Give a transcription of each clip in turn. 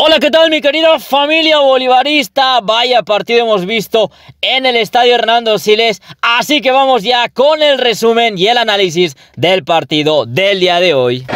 Hola, ¿qué tal mi querida familia bolivarista? Vaya partido hemos visto en el Estadio Hernando Siles, así que vamos ya con el resumen y el análisis del partido del día de hoy.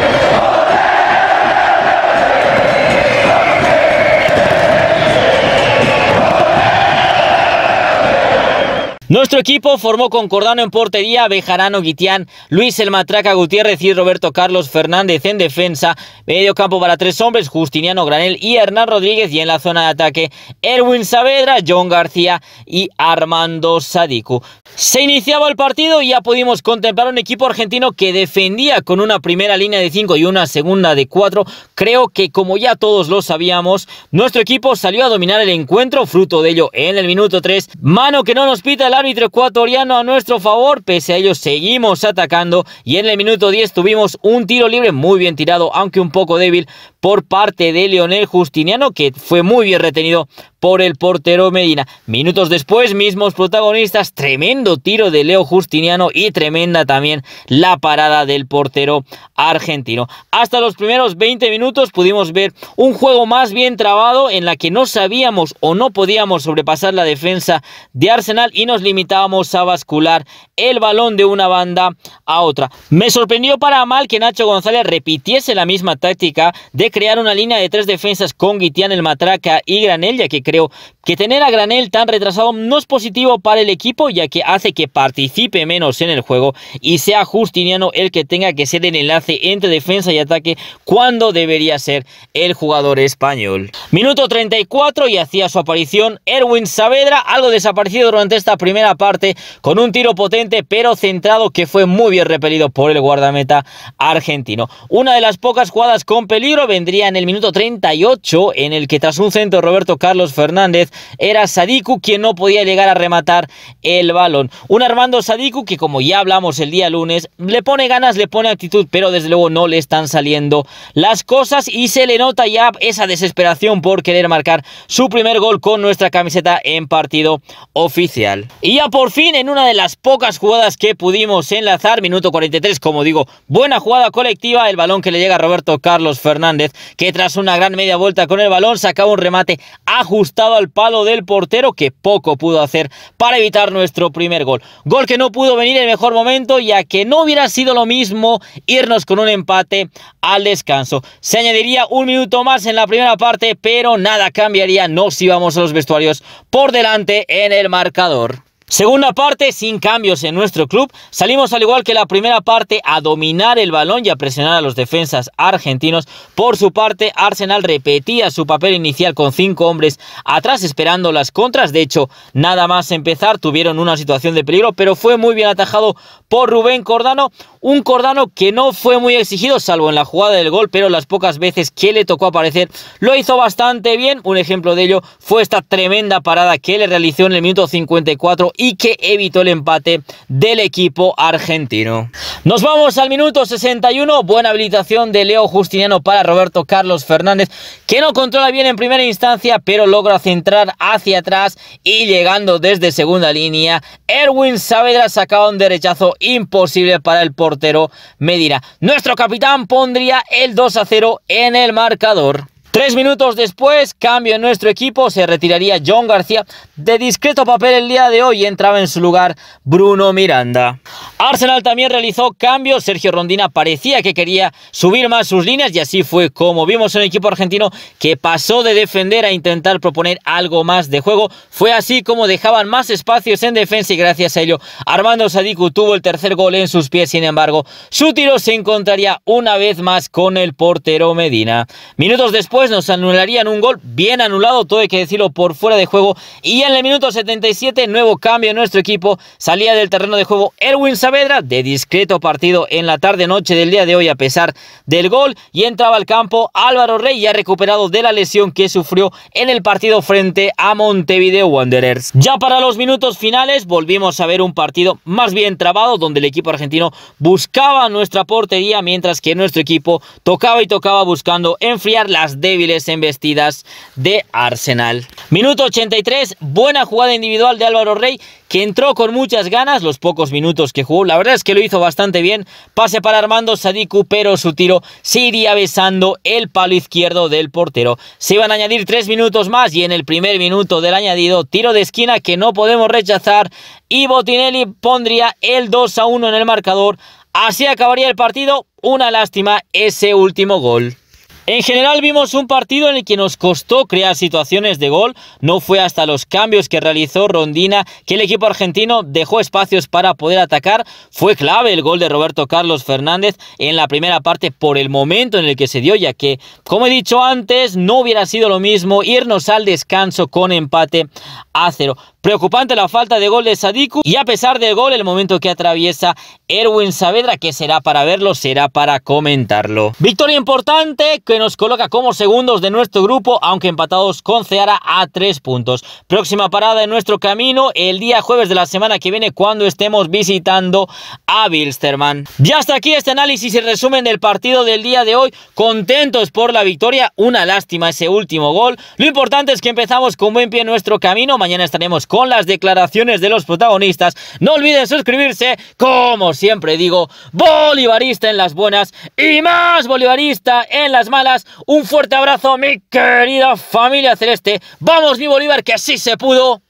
Nuestro equipo formó con Cordano en portería, Bejarano Guitián, Luis El Matraca Gutiérrez y Roberto Carlos Fernández en defensa, medio campo para tres hombres, Justiniano Granel y Hernán Rodríguez y en la zona de ataque Erwin Saavedra, John García y Armando Sadiku. Se iniciaba el partido y ya pudimos contemplar un equipo argentino que defendía con una primera línea de 5 y una segunda de 4. Creo que como ya todos lo sabíamos, nuestro equipo salió a dominar el encuentro, fruto de ello en el minuto 3, mano que no nos pita el árbitro ecuatoriano a nuestro favor. Pese a ello, seguimos atacando. Y en el minuto 10 tuvimos un tiro libre muy bien tirado, aunque un poco débil, por parte de Leonel Justiniano, que fue muy bien retenido por el portero Medina. Minutos después, mismos protagonistas, tremendo tiro de Leo Justiniano y tremenda también la parada del portero argentino. Hasta los primeros 20 minutos pudimos ver un juego más bien trabado en la que no sabíamos o no podíamos sobrepasar la defensa de Arsenal y nos limitábamos a bascular el balón de una banda a otra. Me sorprendió para mal que Nacho González repitiese la misma táctica de crear una línea de tres defensas con Guitián el Matraca y Granella. ya que creo que tener a Granel tan retrasado no es positivo para el equipo ya que hace que participe menos en el juego y sea Justiniano el que tenga que ser el enlace entre defensa y ataque cuando debería ser el jugador español. Minuto 34 y hacía su aparición Erwin Saavedra, algo desaparecido durante esta primera parte con un tiro potente pero centrado que fue muy bien repelido por el guardameta argentino. Una de las pocas jugadas con peligro vendría en el minuto 38 en el que tras un centro Roberto Carlos Fernández, era Sadiku quien no podía llegar a rematar el balón. Un Armando Sadiku que como ya hablamos el día lunes, le pone ganas, le pone actitud, pero desde luego no le están saliendo las cosas y se le nota ya esa desesperación por querer marcar su primer gol con nuestra camiseta en partido oficial. Y ya por fin en una de las pocas jugadas que pudimos enlazar, minuto 43, como digo, buena jugada colectiva, el balón que le llega a Roberto Carlos Fernández, que tras una gran media vuelta con el balón sacaba un remate ajustado ajustado al palo del portero que poco pudo hacer para evitar nuestro primer gol. Gol que no pudo venir en el mejor momento ya que no hubiera sido lo mismo irnos con un empate al descanso. Se añadiría un minuto más en la primera parte pero nada cambiaría, nos íbamos a los vestuarios por delante en el marcador. Segunda parte sin cambios en nuestro club. Salimos al igual que la primera parte a dominar el balón y a presionar a los defensas argentinos. Por su parte, Arsenal repetía su papel inicial con cinco hombres atrás esperando las contras. De hecho, nada más empezar tuvieron una situación de peligro, pero fue muy bien atajado por Rubén Cordano. Un Cordano que no fue muy exigido, salvo en la jugada del gol, pero las pocas veces que le tocó aparecer lo hizo bastante bien. Un ejemplo de ello fue esta tremenda parada que le realizó en el minuto 54 y que evitó el empate del equipo argentino. Nos vamos al minuto 61, buena habilitación de Leo Justiniano para Roberto Carlos Fernández, que no controla bien en primera instancia, pero logra centrar hacia atrás y llegando desde segunda línea, Erwin Saavedra sacaba un derechazo imposible para el portero Medina. Nuestro capitán pondría el 2 a 0 en el marcador. Tres minutos después, cambio en nuestro equipo, se retiraría John García de discreto papel el día de hoy entraba en su lugar Bruno Miranda. Arsenal también realizó cambios, Sergio Rondina parecía que quería subir más sus líneas y así fue como vimos un equipo argentino que pasó de defender a intentar proponer algo más de juego. Fue así como dejaban más espacios en defensa y gracias a ello Armando Sadiku tuvo el tercer gol en sus pies, sin embargo su tiro se encontraría una vez más con el portero Medina. Minutos después pues nos anularían un gol bien anulado, todo hay que decirlo, por fuera de juego. Y en el minuto 77, nuevo cambio en nuestro equipo. Salía del terreno de juego Erwin Saavedra, de discreto partido en la tarde-noche del día de hoy, a pesar del gol. Y entraba al campo Álvaro Rey, ya recuperado de la lesión que sufrió en el partido frente a Montevideo Wanderers. Ya para los minutos finales, volvimos a ver un partido más bien trabado, donde el equipo argentino buscaba nuestra portería, mientras que nuestro equipo tocaba y tocaba buscando enfriar las de en embestidas de Arsenal. Minuto 83, buena jugada individual de Álvaro Rey, que entró con muchas ganas los pocos minutos que jugó. La verdad es que lo hizo bastante bien. Pase para Armando Sadiku, pero su tiro se iría besando el palo izquierdo del portero. Se iban a añadir tres minutos más y en el primer minuto del añadido, tiro de esquina que no podemos rechazar y Botinelli pondría el 2 a 1 en el marcador. Así acabaría el partido. Una lástima ese último gol. En general vimos un partido en el que nos costó crear situaciones de gol, no fue hasta los cambios que realizó Rondina que el equipo argentino dejó espacios para poder atacar, fue clave el gol de Roberto Carlos Fernández en la primera parte por el momento en el que se dio, ya que, como he dicho antes, no hubiera sido lo mismo irnos al descanso con empate a cero. Preocupante la falta de gol de Sadiku y a pesar del gol el momento que atraviesa Erwin Saavedra que será para verlo, será para comentarlo. Victoria importante que nos coloca como segundos de nuestro grupo aunque empatados con Ceara a tres puntos. Próxima parada en nuestro camino el día jueves de la semana que viene cuando estemos visitando a Bilsterman. Ya hasta aquí este análisis y resumen del partido del día de hoy. Contentos por la victoria, una lástima ese último gol. Lo importante es que empezamos con buen pie en nuestro camino. Mañana estaremos con las declaraciones de los protagonistas. No olviden suscribirse, como siempre digo, bolivarista en las buenas y más bolivarista en las malas. Un fuerte abrazo, mi querida familia celeste. Vamos, mi Bolívar, que así se pudo.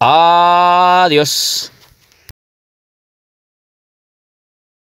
Adiós.